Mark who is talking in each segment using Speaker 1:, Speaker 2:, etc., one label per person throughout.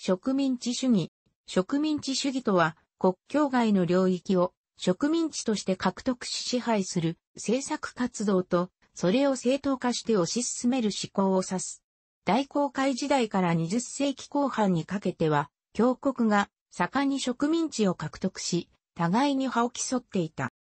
Speaker 1: 植民地主義。植民地主義とは、国境外の領域を植民地として獲得し支配する政策活動と、それを正当化して推し進める思考を指す。大航海時代から20世紀後半にかけては、強国が盛んに植民地を獲得し、互いに歯を競っていた。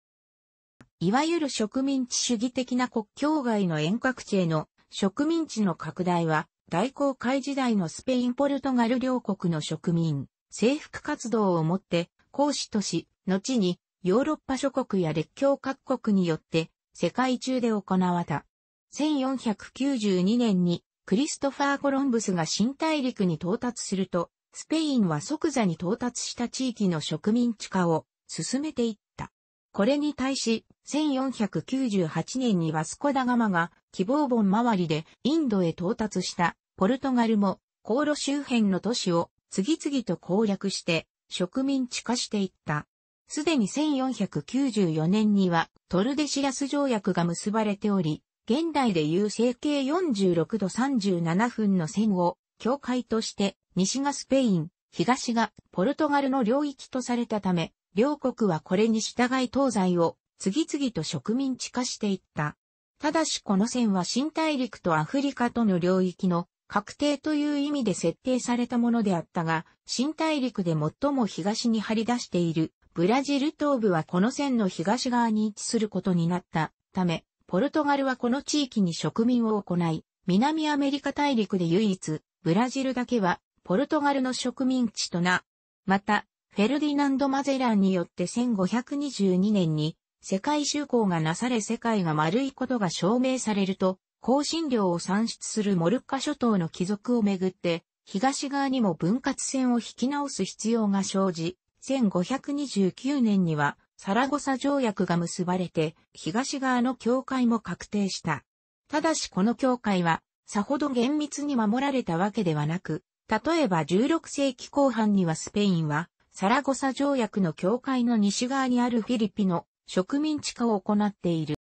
Speaker 1: いわゆる植民地主義的な国境外の遠隔地への植民地の拡大は、大航海時代のスペイン・ポルトガル両国の植民、征服活動をもって、公使とし、後にヨーロッパ諸国や列強各国によって世界中で行われた。1492年にクリストファー・コロンブスが新大陸に到達すると、スペインは即座に到達した地域の植民地化を進めていった。これに対し、1498年にワスコダガマが希望本周りでインドへ到達したポルトガルも航路周辺の都市を次々と攻略して植民地化していった。すでに1494年にはトルデシアス条約が結ばれており、現代でいう整形46度37分の線を境界として西がスペイン、東がポルトガルの領域とされたため、両国はこれに従い東西を次々と植民地化していった。ただしこの線は新大陸とアフリカとの領域の確定という意味で設定されたものであったが、新大陸で最も東に張り出しているブラジル東部はこの線の東側に位置することになったため、ポルトガルはこの地域に植民を行い、南アメリカ大陸で唯一、ブラジルだけはポルトガルの植民地とな。また、フェルディナンド・マゼランによって1522年に世界修行がなされ世界が丸いことが証明されると、香辛料を産出するモルッカ諸島の貴族をめぐって、東側にも分割線を引き直す必要が生じ、1529年にはサラゴサ条約が結ばれて、東側の境界も確定した。ただしこの境界は、さほど厳密に守られたわけではなく、例えば16世紀後半にはスペインは、サラゴサ条約の境界の西側にあるフィリピの植民地化を行っている。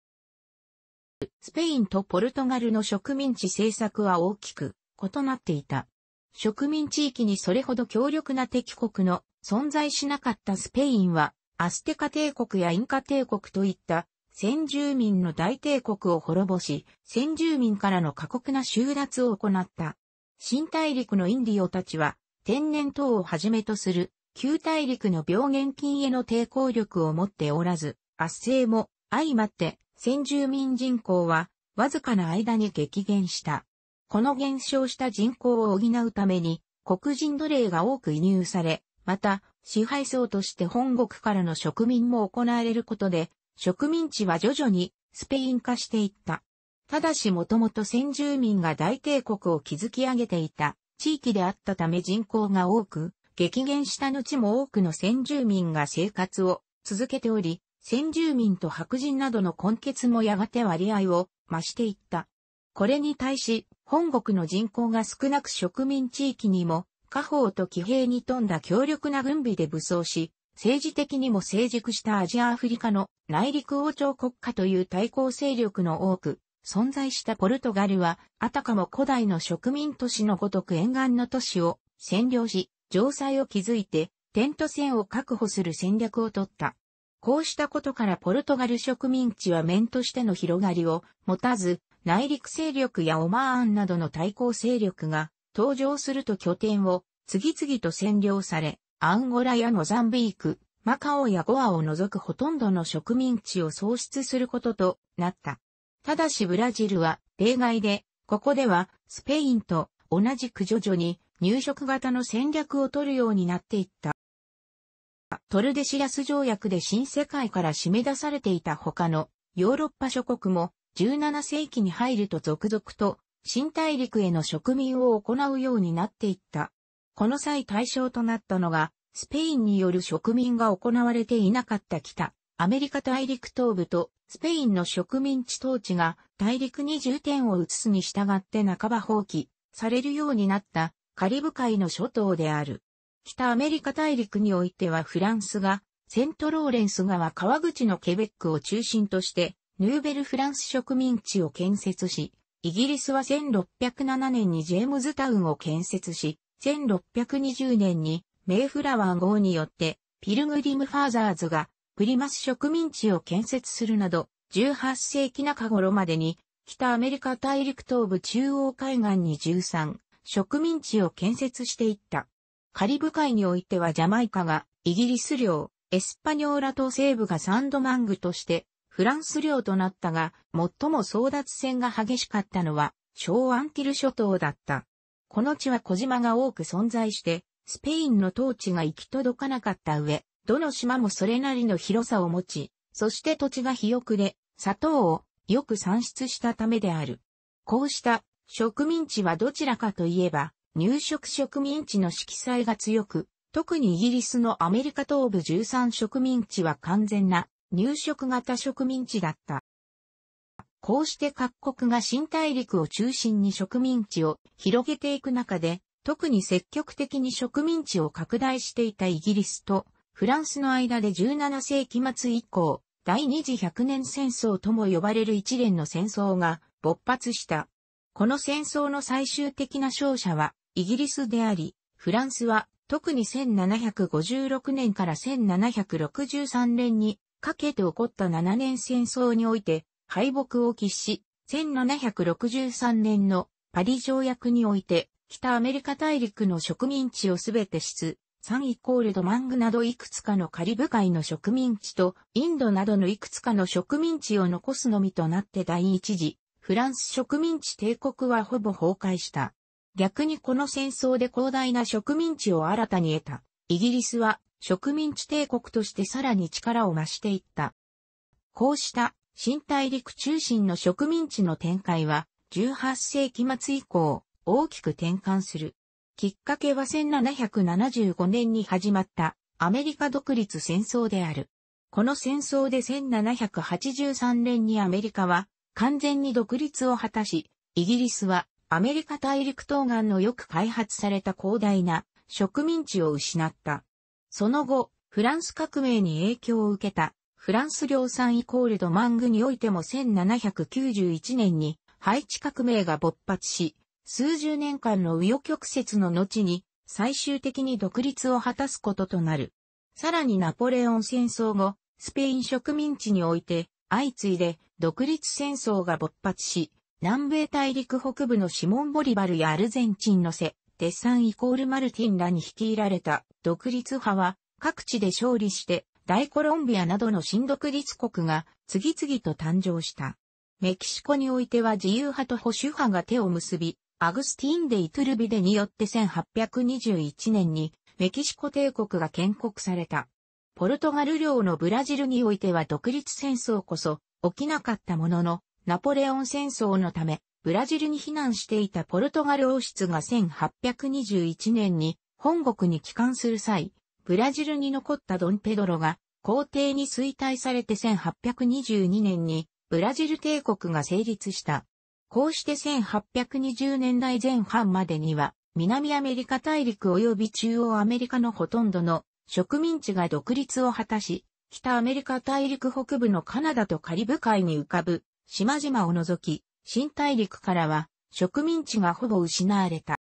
Speaker 1: スペインとポルトガルの植民地政策は大きく異なっていた。植民地域にそれほど強力な敵国の存在しなかったスペインは、アステカ帝国やインカ帝国といった先住民の大帝国を滅ぼし、先住民からの過酷な収奪を行った。新大陸のインディオたちは、天然痘をはじめとする旧大陸の病原菌への抵抗力を持っておらず、圧政も相まって先住民人口はわずかな間に激減した。この減少した人口を補うために黒人奴隷が多く移入され、また支配層として本国からの植民も行われることで植民地は徐々にスペイン化していった。ただしもともと先住民が大帝国を築き上げていた地域であったため人口が多く、激減した後も多くの先住民が生活を続けており、先住民と白人などの根血もやがて割合を増していった。これに対し、本国の人口が少なく植民地域にも、家宝と騎兵に富んだ強力な軍備で武装し、政治的にも成熟したアジアアフリカの内陸王朝国家という対抗勢力の多く、存在したポルトガルは、あたかも古代の植民都市のごとく沿岸の都市を占領し、城塞を築いて、テント戦を確保する戦略を取った。こうしたことからポルトガル植民地は面としての広がりを持たず、内陸勢力やオマーンなどの対抗勢力が登場すると拠点を次々と占領され、アンゴラやモザンビーク、マカオやゴアを除くほとんどの植民地を創出することとなった。ただしブラジルは例外で、ここではスペインと同じく徐々に入植型の戦略を取るようになっていった。トルデシアス条約で新世界から締め出されていた他のヨーロッパ諸国も17世紀に入ると続々と新大陸への植民を行うようになっていった。この際対象となったのがスペインによる植民が行われていなかった北アメリカ大陸東部とスペインの植民地統治が大陸に重点を移すに従って半ば放棄されるようになったカリブ海の諸島である。北アメリカ大陸においてはフランスが、セントローレンス川川口のケベックを中心として、ヌーベルフランス植民地を建設し、イギリスは1607年にジェームズタウンを建設し、1620年にメイフラワー号によってピルグリムファーザーズがプリマス植民地を建設するなど、18世紀中頃までに北アメリカ大陸東部中央海岸に13植民地を建設していった。カリブ海においてはジャマイカがイギリス領、エスパニョーラ島西部がサンドマングとしてフランス領となったが、最も争奪戦が激しかったのは小アンティル諸島だった。この地は小島が多く存在して、スペインの統治が行き届かなかった上、どの島もそれなりの広さを持ち、そして土地が肥沃で、砂糖をよく産出したためである。こうした植民地はどちらかといえば、入植植民地の色彩が強く、特にイギリスのアメリカ東部13植民地は完全な入植型植民地だった。こうして各国が新大陸を中心に植民地を広げていく中で、特に積極的に植民地を拡大していたイギリスとフランスの間で17世紀末以降、第二次100年戦争とも呼ばれる一連の戦争が勃発した。この戦争の最終的な勝者はイギリスであり、フランスは特に1756年から1763年にかけて起こった7年戦争において敗北を喫し、1763年のパリ条約において北アメリカ大陸の植民地をすべて質、サンイコールドマングなどいくつかのカリブ海の植民地とインドなどのいくつかの植民地を残すのみとなって第一次フランス植民地帝国はほぼ崩壊した。逆にこの戦争で広大な植民地を新たに得た、イギリスは植民地帝国としてさらに力を増していった。こうした新大陸中心の植民地の展開は18世紀末以降大きく転換する。きっかけは1775年に始まったアメリカ独立戦争である。この戦争で1783年にアメリカは完全に独立を果たし、イギリスはアメリカ大陸東岸のよく開発された広大な植民地を失った。その後、フランス革命に影響を受けた、フランス量産イコールドマングにおいても1791年にハイチ革命が勃発し、数十年間の右翼曲折の後に最終的に独立を果たすこととなる。さらにナポレオン戦争後、スペイン植民地において相次いで独立戦争が勃発し、南米大陸北部のシモン・ボリバルやアルゼンチンのセ、デッサンイコールマルティンらに率いられた独立派は各地で勝利して大コロンビアなどの新独立国が次々と誕生した。メキシコにおいては自由派と保守派が手を結び、アグスティーン・デ・イトゥルビデによって1821年にメキシコ帝国が建国された。ポルトガル領のブラジルにおいては独立戦争こそ起きなかったものの、ナポレオン戦争のため、ブラジルに避難していたポルトガル王室が1821年に本国に帰還する際、ブラジルに残ったドンペドロが皇帝に衰退されて1822年にブラジル帝国が成立した。こうして1820年代前半までには南アメリカ大陸及び中央アメリカのほとんどの植民地が独立を果たし、北アメリカ大陸北部のカナダとカリブ海に浮かぶ島々を除き、新大陸からは植民地がほぼ失われた。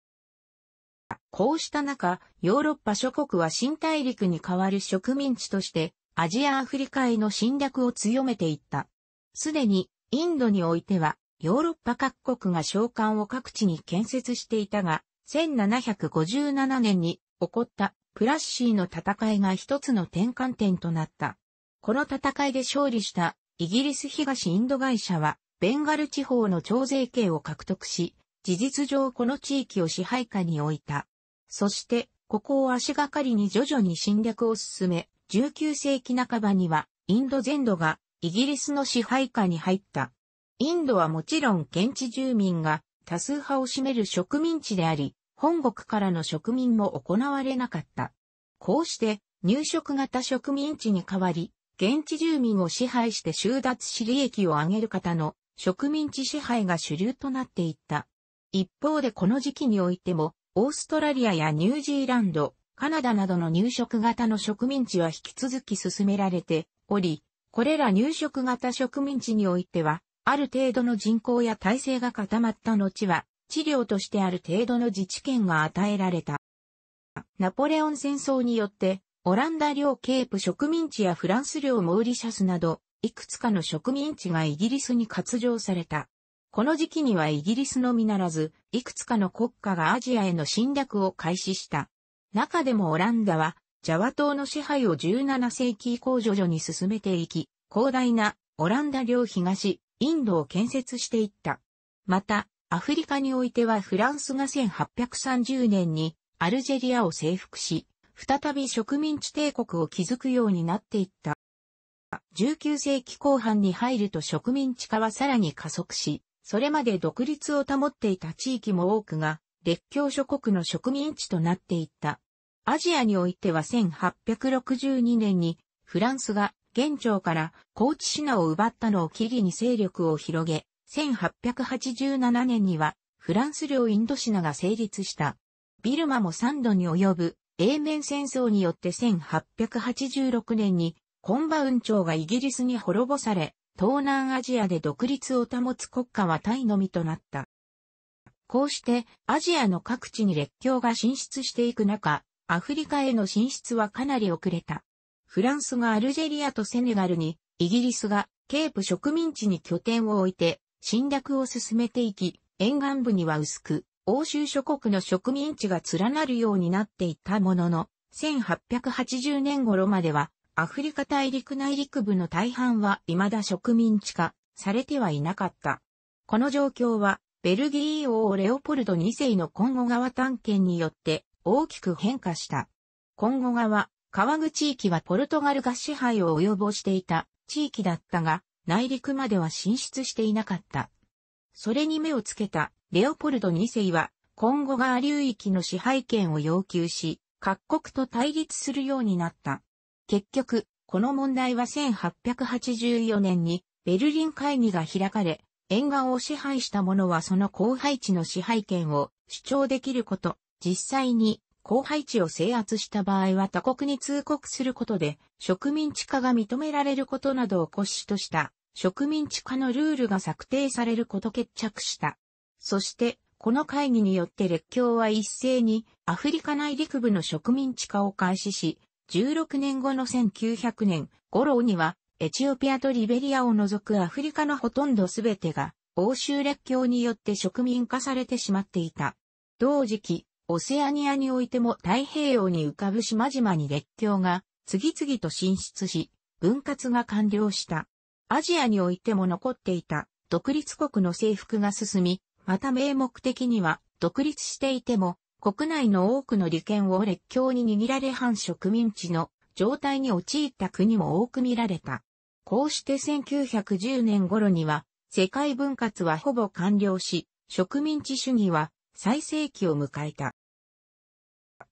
Speaker 1: こうした中、ヨーロッパ諸国は新大陸に代わる植民地として、アジア・アフリカへの侵略を強めていった。すでに、インドにおいては、ヨーロッパ各国が召喚を各地に建設していたが、1757年に起こったプラッシーの戦いが一つの転換点となった。この戦いで勝利したイギリス東インド会社は、ベンガル地方の徴税権を獲得し、事実上この地域を支配下に置いた。そして、ここを足がかりに徐々に侵略を進め、19世紀半ばには、インド全土がイギリスの支配下に入った。インドはもちろん現地住民が多数派を占める植民地であり、本国からの植民も行われなかった。こうして入植型植民地に代わり、現地住民を支配して収奪し利益を上げる方の植民地支配が主流となっていった。一方でこの時期においても、オーストラリアやニュージーランド、カナダなどの入植型の植民地は引き続き進められており、これら入植型植民地においては、ある程度の人口や体制が固まった後は、治療としてある程度の自治権が与えられた。ナポレオン戦争によってオランダ領ケープ植民地やフランス領モーリシャスなど、いくつかの植民地がイギリスに割譲された。この時期にはイギリスのみならず、いくつかの国家がアジアへの侵略を開始した。中でもオランダは、ジャワ島の支配を17世紀以降徐々に進めていき、広大なオランダ領東、インドを建設していった。また、アフリカにおいてはフランスが1830年にアルジェリアを征服し、再び植民地帝国を築くようになっていった。19世紀後半に入ると植民地化はさらに加速し、それまで独立を保っていた地域も多くが、列強諸国の植民地となっていった。アジアにおいては1862年に、フランスが現庁から高知品を奪ったのを機に勢力を広げ、1887年にはフランス領インドシナが成立した。ビルマも3度に及ぶ英面戦争によって1886年にコンバウン朝がイギリスに滅ぼされ、東南アジアで独立を保つ国家はタイのみとなった。こうしてアジアの各地に列強が進出していく中、アフリカへの進出はかなり遅れた。フランスがアルジェリアとセネガルに、イギリスがケープ植民地に拠点を置いて侵略を進めていき、沿岸部には薄く、欧州諸国の植民地が連なるようになっていったものの、1880年頃までは、アフリカ大陸内陸部の大半は未だ植民地化されてはいなかった。この状況は、ベルギー王レオポルド2世のコンゴ川探検によって大きく変化した。コンゴ川、川口地域はポルトガルが支配を及ぼしていた地域だったが、内陸までは進出していなかった。それに目をつけたレオポルド2世は、今後が流域の支配権を要求し、各国と対立するようになった。結局、この問題は1884年にベルリン会議が開かれ、沿岸を支配した者はその荒廃地の支配権を主張できること、実際に荒廃地を制圧した場合は他国に通告することで植民地化が認められることなどを骨子とした植民地化のルールが策定されること決着した。そして、この会議によって列強は一斉にアフリカ内陸部の植民地化を開始し、16年後の1900年頃にはエチオピアとリベリアを除くアフリカのほとんどすべてが欧州列強によって植民化されてしまっていた。同時期、オセアニアにおいても太平洋に浮かぶ島々に列強が次々と進出し、分割が完了した。アジアにおいても残っていた独立国の征服が進み、また名目的には独立していても、国内の多くの利権を列強に握られ反植民地の状態に陥った国も多く見られた。こうして1910年頃には、世界分割はほぼ完了し、植民地主義は最盛期を迎えた。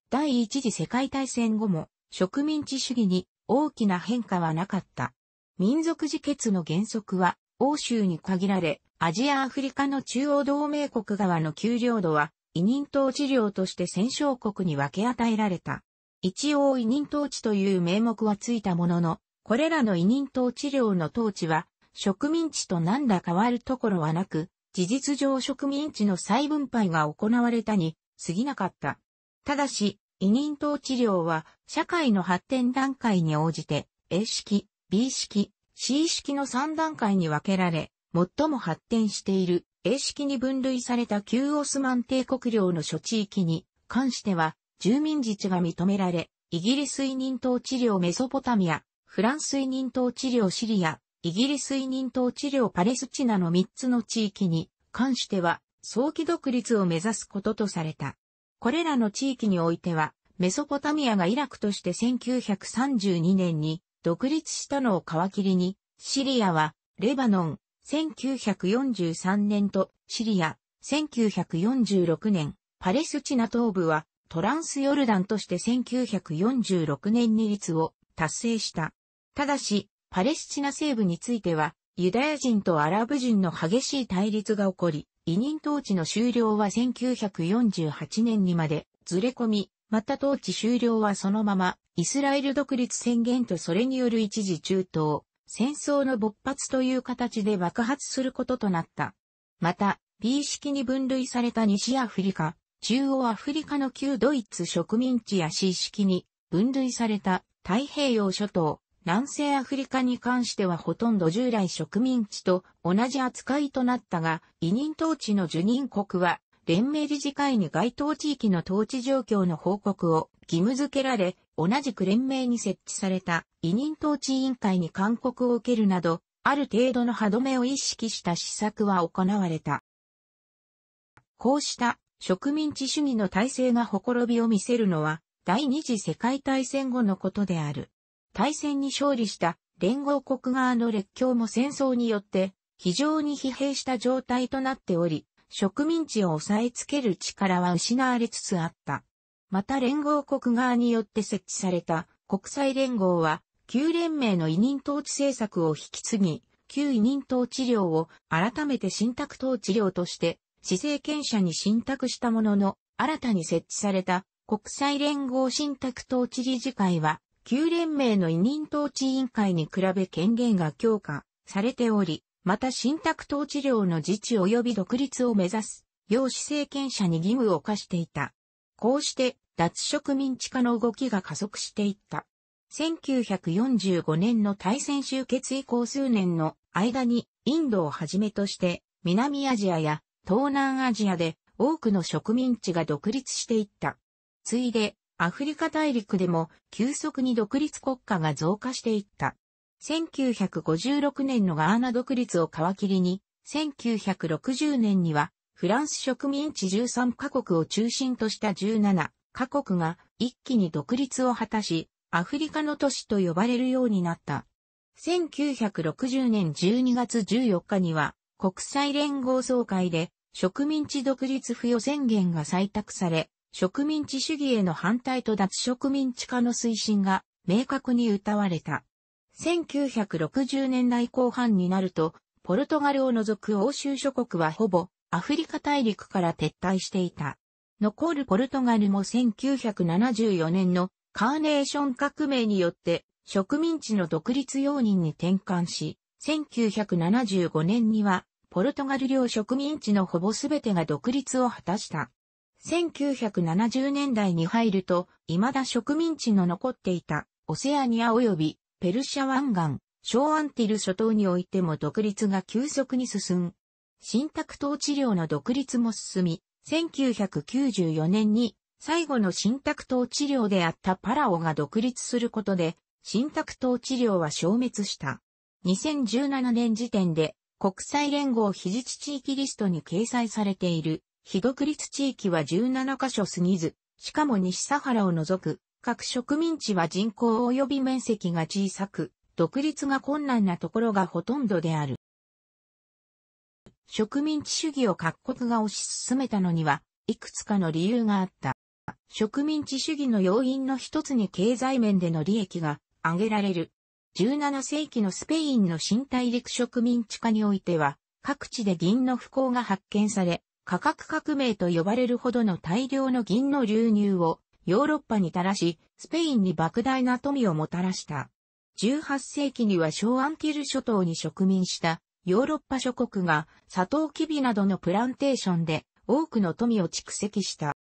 Speaker 1: 第一次世界大戦後も植民地主義に大きな変化はなかった。民族自決の原則は欧州に限られ、アジアアフリカの中央同盟国側の給料度は、委任統治領として戦勝国に分け与えられた。一応委任統治という名目はついたものの、これらの委任統治領の統治は、植民地と何ら変わるところはなく、事実上植民地の再分配が行われたに過ぎなかった。ただし、委任統治領は、社会の発展段階に応じて、A 式、B 式、C 式の3段階に分けられ、最も発展している、英式に分類された旧オスマン帝国領の諸地域に関しては、住民自治が認められ、イギリス委任統治領メソポタミア、フランス委任統治領シリア、イギリス委任統治領パレスチナの3つの地域に関しては、早期独立を目指すこととされた。これらの地域においては、メソポタミアがイラクとして1932年に独立したのを皮切りに、シリアはレバノン、1943年とシリア、1946年、パレスチナ東部はトランスヨルダンとして1946年に立を達成した。ただし、パレスチナ西部については、ユダヤ人とアラブ人の激しい対立が起こり、委任統治の終了は1948年にまでずれ込み、また統治終了はそのまま、イスラエル独立宣言とそれによる一時中東、戦争の勃発という形で爆発することとなった。また、B 式に分類された西アフリカ、中央アフリカの旧ドイツ植民地や C 式に分類された太平洋諸島、南西アフリカに関してはほとんど従来植民地と同じ扱いとなったが、委任統治の受任国は連盟理事会に該当地域の統治状況の報告を義務付けられ、同じく連盟に設置された委任統治委員会に勧告を受けるなど、ある程度の歯止めを意識した施策は行われた。こうした植民地主義の体制がほころびを見せるのは第二次世界大戦後のことである。大戦に勝利した連合国側の列強も戦争によって非常に疲弊した状態となっており、植民地を抑えつける力は失われつつあった。また連合国側によって設置された国際連合は、旧連盟の委任統治政策を引き継ぎ、旧委任統治領を改めて信託統治領として、市政権者に信託したものの、新たに設置された国際連合信託統治理事会は、旧連盟の委任統治委員会に比べ権限が強化されており、また信託統治領の自治及び独立を目指す、要市政権者に義務を課していた。こうして、脱植民地化の動きが加速していった。1945年の大戦終結以降数年の間にインドをはじめとして南アジアや東南アジアで多くの植民地が独立していった。ついでアフリカ大陸でも急速に独立国家が増加していった。1956年のガーナ独立を皮切りに、1960年にはフランス植民地13カ国を中心とした17各国が一気に独立を果たし、アフリカの都市と呼ばれるようになった。1960年12月14日には、国際連合総会で植民地独立付与宣言が採択され、植民地主義への反対と脱植民地化の推進が明確に謳われた。1960年代後半になると、ポルトガルを除く欧州諸国はほぼアフリカ大陸から撤退していた。残るポルトガルも1974年のカーネーション革命によって植民地の独立容人に転換し、1975年にはポルトガル領植民地のほぼすべてが独立を果たした。1970年代に入ると、未だ植民地の残っていたオセアニア及びペルシャ湾岸、シ小アンティル諸島においても独立が急速に進む。新宅統治領の独立も進み、1994年に最後の新宅島治療であったパラオが独立することで、新宅島治療は消滅した。2017年時点で国際連合非自治地域リストに掲載されている非独立地域は17カ所過ぎず、しかも西サハラを除く各植民地は人口及び面積が小さく、独立が困難なところがほとんどである。植民地主義を各国が推し進めたのには、いくつかの理由があった。植民地主義の要因の一つに経済面での利益が挙げられる。17世紀のスペインの新大陸植民地化においては、各地で銀の不幸が発見され、価格革命と呼ばれるほどの大量の銀の流入をヨーロッパに垂らし、スペインに莫大な富をもたらした。18世紀には小アンティル諸島に植民したヨーロッパ諸国がサトウキビなどのプランテーションで多くの富を蓄積した。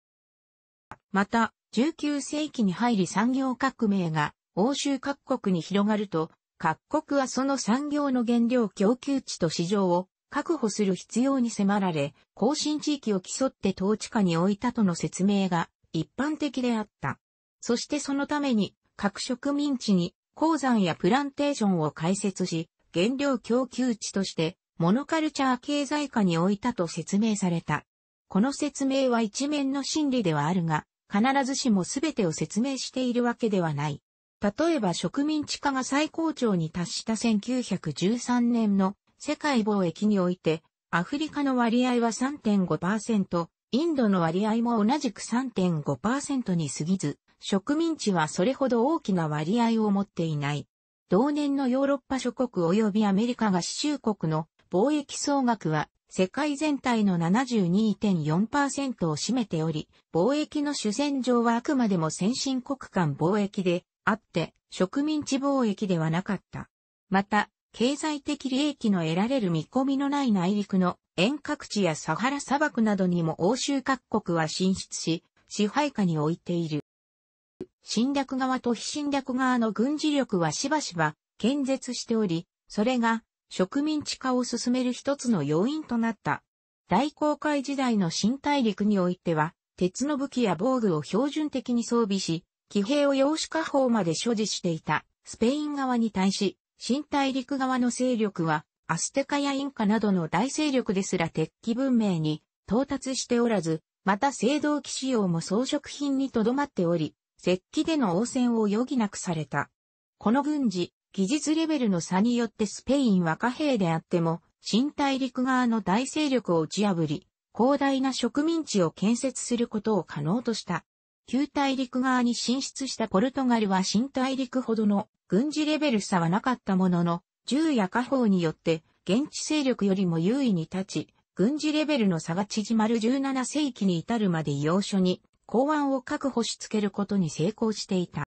Speaker 1: また、19世紀に入り産業革命が欧州各国に広がると、各国はその産業の原料供給地と市場を確保する必要に迫られ、更新地域を競って統治下に置いたとの説明が一般的であった。そしてそのために各植民地に鉱山やプランテーションを開設し、原料供給地として、モノカルチャー経済化に置いたと説明された。この説明は一面の真理ではあるが、必ずしも全てを説明しているわけではない。例えば植民地化が最高潮に達した1913年の世界貿易において、アフリカの割合は3.5%、インドの割合も同じく3.5%に過ぎず、植民地はそれほど大きな割合を持っていない。同年のヨーロッパ諸国及びアメリカ合衆国の貿易総額は世界全体の72.4%を占めており、貿易の主戦場はあくまでも先進国間貿易であって、植民地貿易ではなかった。また、経済的利益の得られる見込みのない内陸の遠隔地やサハラ砂漠などにも欧州各国は進出し、支配下に置いている。侵略側と非侵略側の軍事力はしばしば建設しており、それが植民地化を進める一つの要因となった。大航海時代の新大陸においては、鉄の武器や防具を標準的に装備し、騎兵を養紙化法まで所持していたスペイン側に対し、新大陸側の勢力は、アステカやインカなどの大勢力ですら鉄器文明に到達しておらず、また青銅器使用も装飾品にとどまっており、石器での応戦を余儀なくされた。この軍事、技術レベルの差によってスペインは貨幣であっても、新大陸側の大勢力を打ち破り、広大な植民地を建設することを可能とした。旧大陸側に進出したポルトガルは新大陸ほどの軍事レベル差はなかったものの、銃や火砲によって現地勢力よりも優位に立ち、軍事レベルの差が縮まる17世紀に至るまで要所に港湾を確保しつけることに成功していた。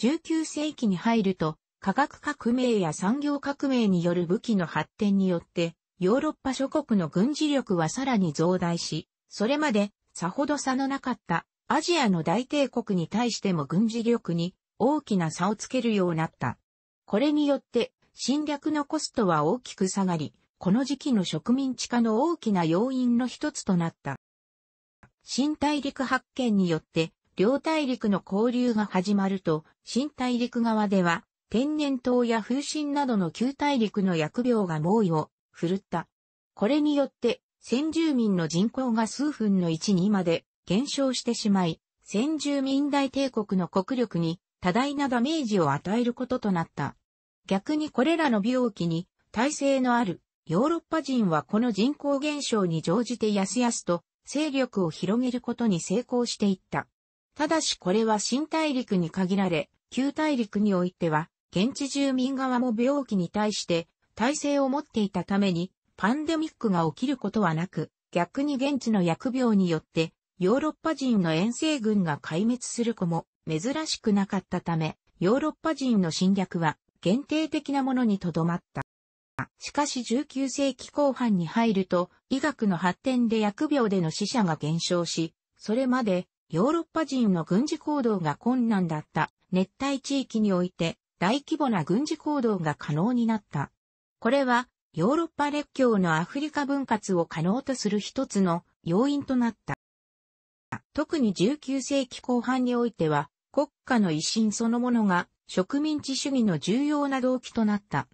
Speaker 1: 19世紀に入ると、科学革命や産業革命による武器の発展によって、ヨーロッパ諸国の軍事力はさらに増大し、それまでさほど差のなかったアジアの大帝国に対しても軍事力に大きな差をつけるようになった。これによって侵略のコストは大きく下がり、この時期の植民地化の大きな要因の一つとなった。新大陸発見によって、両大陸の交流が始まると、新大陸側では、天然痘や風疹などの旧大陸の疫病が猛威を振るった。これによって、先住民の人口が数分の1にまで減少してしまい、先住民大帝国の国力に多大なダメージを与えることとなった。逆にこれらの病気に耐性のあるヨーロッパ人はこの人口減少に乗じてやすやすと勢力を広げることに成功していった。ただしこれは新大陸に限られ、旧大陸においては、現地住民側も病気に対して体制を持っていたために、パンデミックが起きることはなく、逆に現地の疫病によって、ヨーロッパ人の遠征軍が壊滅する子も珍しくなかったため、ヨーロッパ人の侵略は限定的なものにとどまった。しかし19世紀後半に入ると、医学の発展で疫病での死者が減少し、それまでヨーロッパ人の軍事行動が困難だった熱帯地域において大規模な軍事行動が可能になった。これはヨーロッパ列強のアフリカ分割を可能とする一つの要因となった。特に19世紀後半においては国家の威信そのものが植民地主義の重要な動機となった。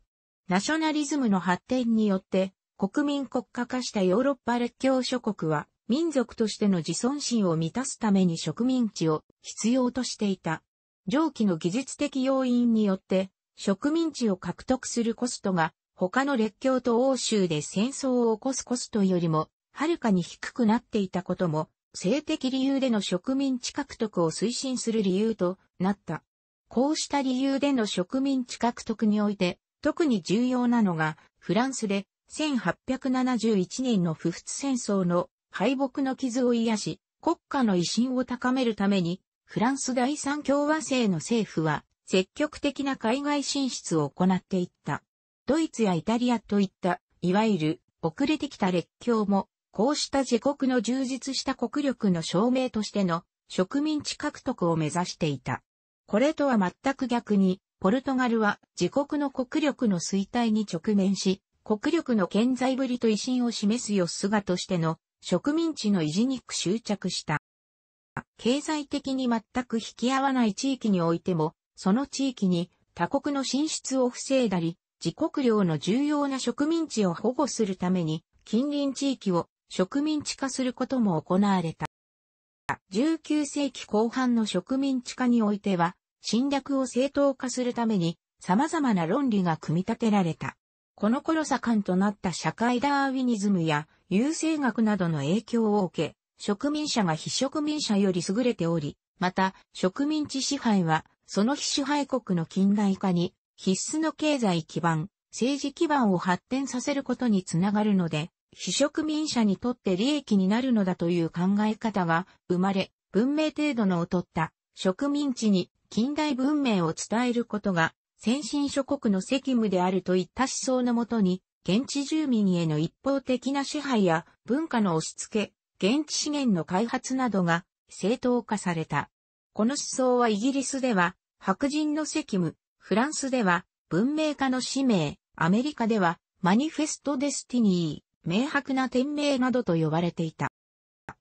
Speaker 1: ナショナリズムの発展によって、国民国家化したヨーロッパ列強諸国は、民族としての自尊心を満たすために植民地を必要としていた。上記の技術的要因によって、植民地を獲得するコストが、他の列強と欧州で戦争を起こすコストよりも、はるかに低くなっていたことも、性的理由での植民地獲得を推進する理由となった。こうした理由での植民地獲得において、特に重要なのが、フランスで1871年の不仏戦争の敗北の傷を癒し、国家の威信を高めるために、フランス第三共和制の政府は、積極的な海外進出を行っていった。ドイツやイタリアといった、いわゆる遅れてきた列強も、こうした自国の充実した国力の証明としての植民地獲得を目指していた。これとは全く逆に、ポルトガルは自国の国力の衰退に直面し、国力の健在ぶりと威信を示すよ姿としての植民地の維持に執着した。経済的に全く引き合わない地域においても、その地域に他国の進出を防いだり、自国領の重要な植民地を保護するために、近隣地域を植民地化することも行われた。19世紀後半の植民地化においては、侵略を正当化するために様々な論理が組み立てられた。この頃盛んとなった社会ダーウィニズムや優生学などの影響を受け、植民者が非植民者より優れており、また植民地支配はその非支配国の近代化に必須の経済基盤、政治基盤を発展させることにつながるので、非植民者にとって利益になるのだという考え方が生まれ、文明程度の劣った植民地に近代文明を伝えることが先進諸国の責務であるといった思想のもとに、現地住民への一方的な支配や文化の押し付け、現地資源の開発などが正当化された。この思想はイギリスでは白人の責務、フランスでは文明家の使命、アメリカではマニフェストデスティニー、明白な天命などと呼ばれていた。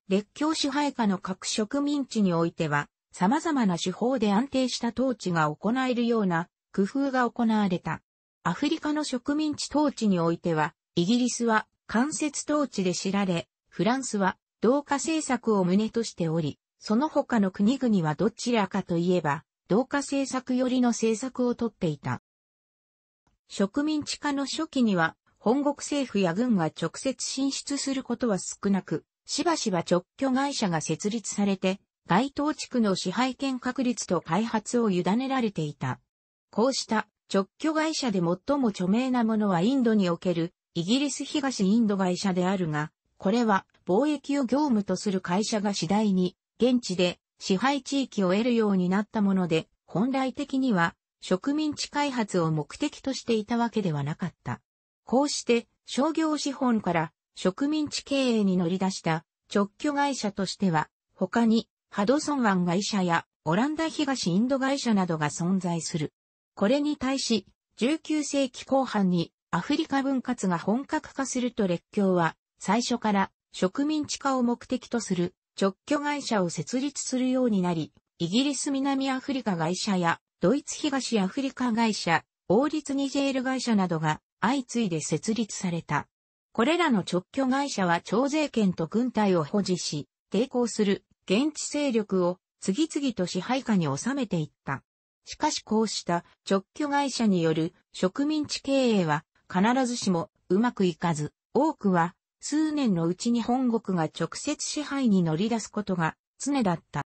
Speaker 1: 列強支配下の各植民地においては、様々な手法で安定した統治が行えるような工夫が行われた。アフリカの植民地統治においては、イギリスは間接統治で知られ、フランスは同化政策を旨としており、その他の国々はどちらかといえば、同化政策寄りの政策をとっていた。植民地化の初期には、本国政府や軍が直接進出することは少なく、しばしば直居会社が設立されて、該当地区の支配権確立と開発を委ねられていた。こうした直居会社で最も著名なものはインドにおけるイギリス東インド会社であるが、これは貿易を業務とする会社が次第に現地で支配地域を得るようになったもので、本来的には植民地開発を目的としていたわけではなかった。こうして商業資本から植民地経営に乗り出した直居会社としては、他にハドソン湾会社やオランダ東インド会社などが存在する。これに対し、19世紀後半にアフリカ分割が本格化すると列強は最初から植民地化を目的とする直居会社を設立するようになり、イギリス南アフリカ会社やドイツ東アフリカ会社、王立ニジェール会社などが相次いで設立された。これらの直居会社は徴税権と軍隊を保持し、抵抗する現地勢力を次々と支配下に収めていった。しかしこうした直居会社による植民地経営は必ずしもうまくいかず、多くは数年のうちに本国が直接支配に乗り出すことが常だった。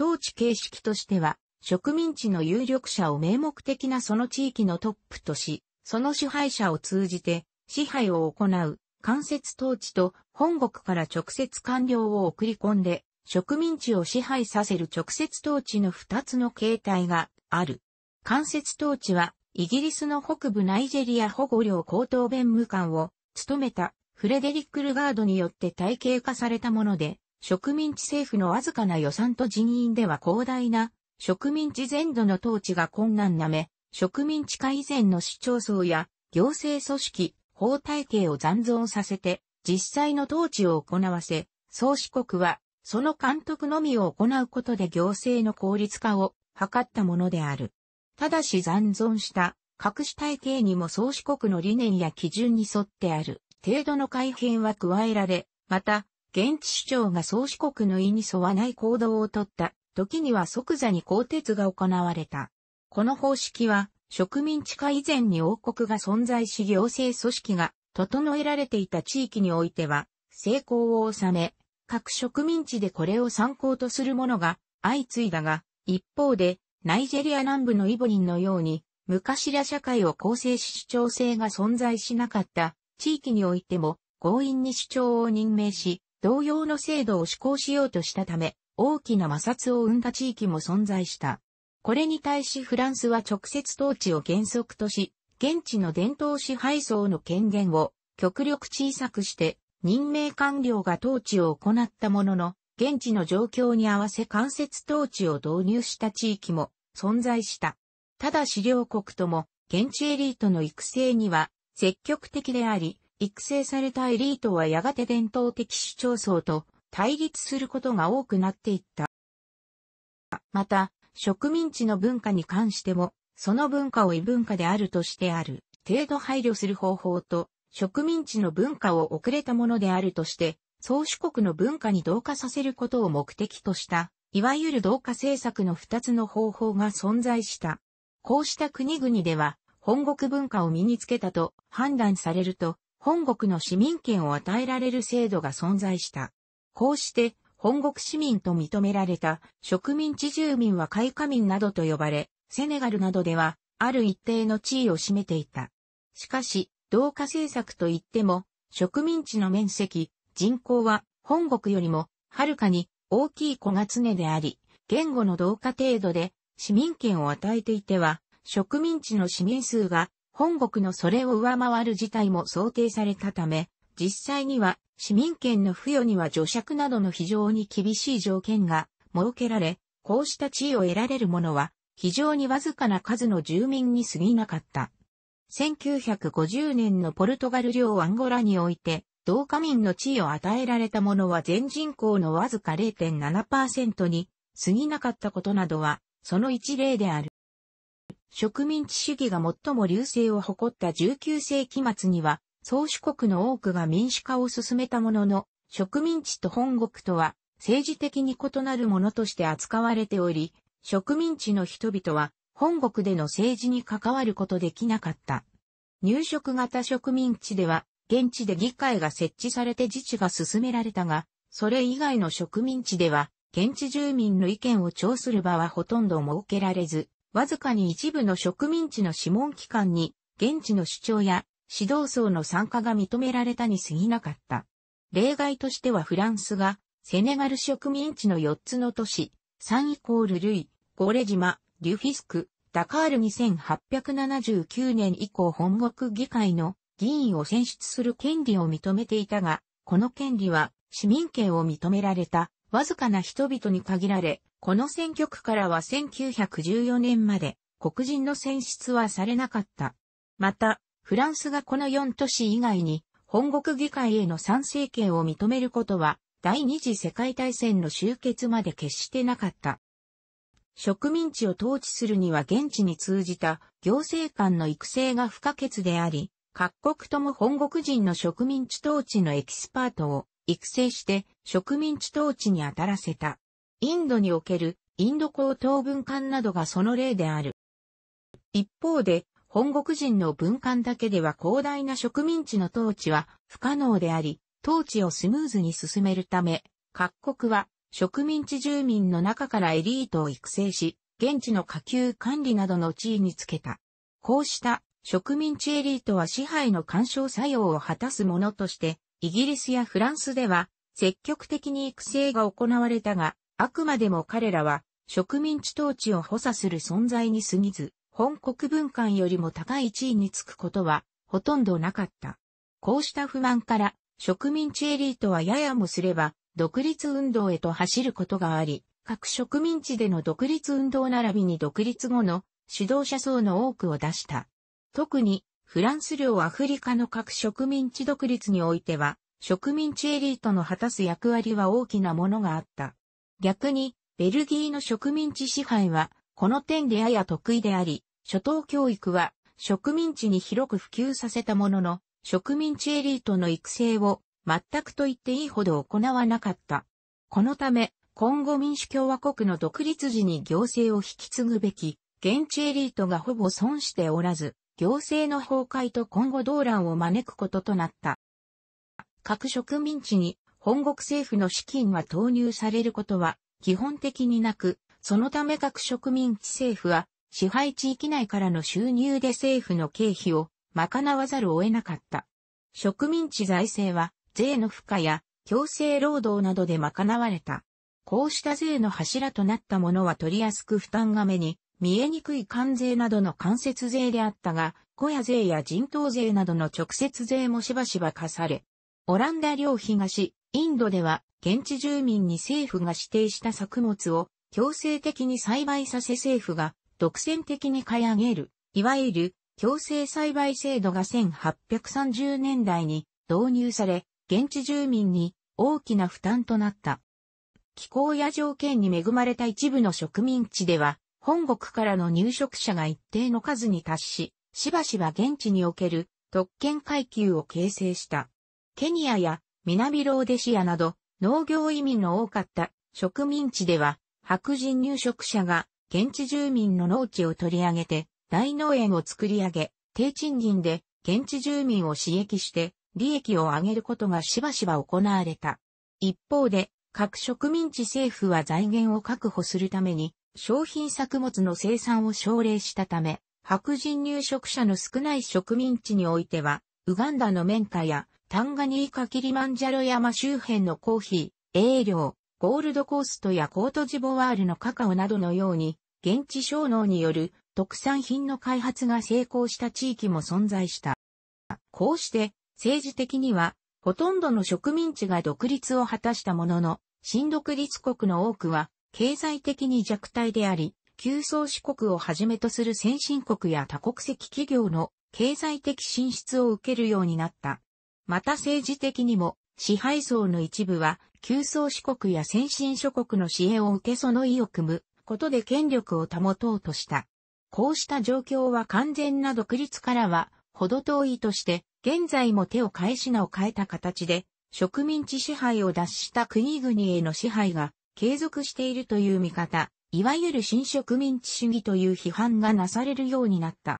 Speaker 1: 統治形式としては植民地の有力者を名目的なその地域のトップとし、その支配者を通じて支配を行う間接統治と本国から直接官僚を送り込んで植民地を支配させる直接統治の二つの形態がある。間接統治はイギリスの北部ナイジェリア保護領高等弁務官を務めたフレデリック・ルガードによって体系化されたもので、植民地政府のわずかな予算と人員では広大な植民地全土の統治が困難なめ、植民地化以前の市町村や行政組織、法体系を残存させて、実際の統治を行わせ、宗主国は、その監督のみを行うことで行政の効率化を図ったものである。ただし残存した各種体系にも宗主国の理念や基準に沿ってある程度の改変は加えられ、また、現地主張が宗主国の意に沿わない行動をとった時には即座に更迭が行われた。この方式は植民地化以前に王国が存在し行政組織が整えられていた地域においては、成功を収め、各植民地でこれを参考とするものが相次いだが、一方で、ナイジェリア南部のイボリンのように、昔ら社会を構成し主張性が存在しなかった地域においても強引に主張を任命し、同様の制度を施行しようとしたため、大きな摩擦を生んだ地域も存在した。これに対しフランスは直接統治を原則とし、現地の伝統支配層の権限を極力小さくして任命官僚が統治を行ったものの、現地の状況に合わせ間接統治を導入した地域も存在した。ただ資料国とも現地エリートの育成には積極的であり、育成されたエリートはやがて伝統的市町層と対立することが多くなっていった。また、植民地の文化に関しても、その文化を異文化であるとしてある、程度配慮する方法と、植民地の文化を遅れたものであるとして、宗主国の文化に同化させることを目的とした、いわゆる同化政策の二つの方法が存在した。こうした国々では、本国文化を身につけたと判断されると、本国の市民権を与えられる制度が存在した。こうして、本国市民と認められた植民地住民は開花民などと呼ばれ、セネガルなどでは、ある一定の地位を占めていた。しかし、同化政策といっても、植民地の面積、人口は本国よりも、はるかに大きい小が常であり、言語の同化程度で市民権を与えていては、植民地の市民数が本国のそれを上回る事態も想定されたため、実際には市民権の付与には除釈などの非常に厳しい条件が設けられ、こうした地位を得られる者は非常にわずかな数の住民に過ぎなかった。1950年のポルトガル領アンゴラにおいて、同化民の地位を与えられた者は全人口のわずか0.7%に過ぎなかったことなどは、その一例である。植民地主義が最も流星を誇った19世紀末には、宗主国の多くが民主化を進めたものの、植民地と本国とは政治的に異なるものとして扱われており、植民地の人々は本国での政治に関わることできなかった。入植型植民地では、現地で議会が設置されて自治が進められたが、それ以外の植民地では、現地住民の意見を聴する場はほとんど設けられず、わずかに一部の植民地の諮問機関に、現地の主張や指導層の参加が認められたに過ぎなかった。例外としてはフランスが、セネガル植民地の4つの都市、サンイコール・ルイ、ゴレ島、リュフィスク、ダカール2879年以降本国議会の議員を選出する権利を認めていたが、この権利は市民権を認められたわずかな人々に限られ、この選挙区からは1914年まで黒人の選出はされなかった。また、フランスがこの4都市以外に、本国議会への参政権を認めることは、第二次世界大戦の終結まで決してなかった。植民地を統治するには現地に通じた行政官の育成が不可欠であり、各国とも本国人の植民地統治のエキスパートを育成して植民地統治に当たらせた。インドにおけるインド高等文官などがその例である。一方で、本国人の文官だけでは広大な植民地の統治は不可能であり、統治をスムーズに進めるため、各国は植民地住民の中からエリートを育成し、現地の下級管理などの地位につけた。こうした植民地エリートは支配の干渉作用を果たすものとして、イギリスやフランスでは積極的に育成が行われたが、あくまでも彼らは植民地統治を補佐する存在に過ぎず、本国文化よりも高い地位につくことはほとんどなかった。こうした不満から植民地エリートはややもすれば独立運動へと走ることがあり、各植民地での独立運動並びに独立後の指導者層の多くを出した。特にフランス領アフリカの各植民地独立においては、植民地エリートの果たす役割は大きなものがあった。逆に、ベルギーの植民地支配は、この点でやや得意であり、初等教育は植民地に広く普及させたものの、植民地エリートの育成を全くと言っていいほど行わなかった。このため、今後民主共和国の独立時に行政を引き継ぐべき、現地エリートがほぼ損しておらず、行政の崩壊と今後動乱を招くこととなった。各植民地に本国政府の資金が投入されることは基本的になく、そのため各植民地政府は支配地域内からの収入で政府の経費を賄わざるを得なかった。植民地財政は税の負荷や強制労働などで賄われた。こうした税の柱となったものは取りやすく負担が目に見えにくい関税などの間接税であったが、小屋税や人頭税などの直接税もしばしば課され、オランダ領東、インドでは現地住民に政府が指定した作物を強制的に栽培させ政府が独占的に買い上げる、いわゆる強制栽培制度が1830年代に導入され、現地住民に大きな負担となった。気候や条件に恵まれた一部の植民地では、本国からの入植者が一定の数に達し、しばしば現地における特権階級を形成した。ケニアや南ローデシアなど農業移民の多かった植民地では白人入植者が現地住民の農地を取り上げて大農園を作り上げ、低賃金で現地住民を刺激して利益を上げることがしばしば行われた。一方で、各植民地政府は財源を確保するために商品作物の生産を奨励したため、白人入植者の少ない植民地においては、ウガンダの綿花やタンガニーカキリマンジャロ山周辺のコーヒー、栄養、ゴールドコーストやコートジボワールのカカオなどのように、現地小農による特産品の開発が成功した地域も存在した。こうして、政治的には、ほとんどの植民地が独立を果たしたものの、新独立国の多くは、経済的に弱体であり、旧宗主国をはじめとする先進国や多国籍企業の経済的進出を受けるようになった。また政治的にも、支配層の一部は、旧宗四国や先進諸国の支援を受けその意を組むことで権力を保とうとした。こうした状況は完全な独立からは、ほど遠いとして、現在も手を返しなを変えた形で、植民地支配を脱した国々への支配が継続しているという見方、いわゆる新植民地主義という批判がなされるようになった。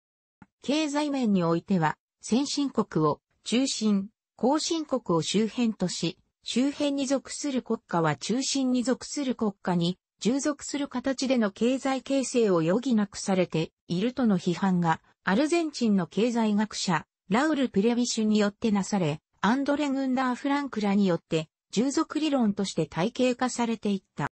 Speaker 1: 経済面においては、先進国を中心後進国を周辺とし、周辺に属する国家は中心に属する国家に、従属する形での経済形成を余儀なくされているとの批判が、アルゼンチンの経済学者、ラウル・プレビシュによってなされ、アンドレ・グンダー・フランクらによって、従属理論として体系化されていった。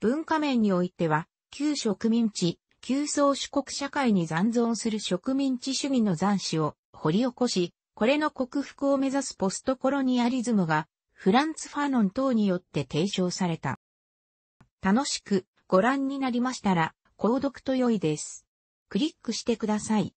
Speaker 1: 文化面においては、旧植民地、旧宗主国社会に残存する植民地主義の残滓を掘り起こし、これの克服を目指すポストコロニアリズムが、フランツ・ファーノン等によって提唱された。楽しくご覧になりましたら、購読と良いです。クリックしてください。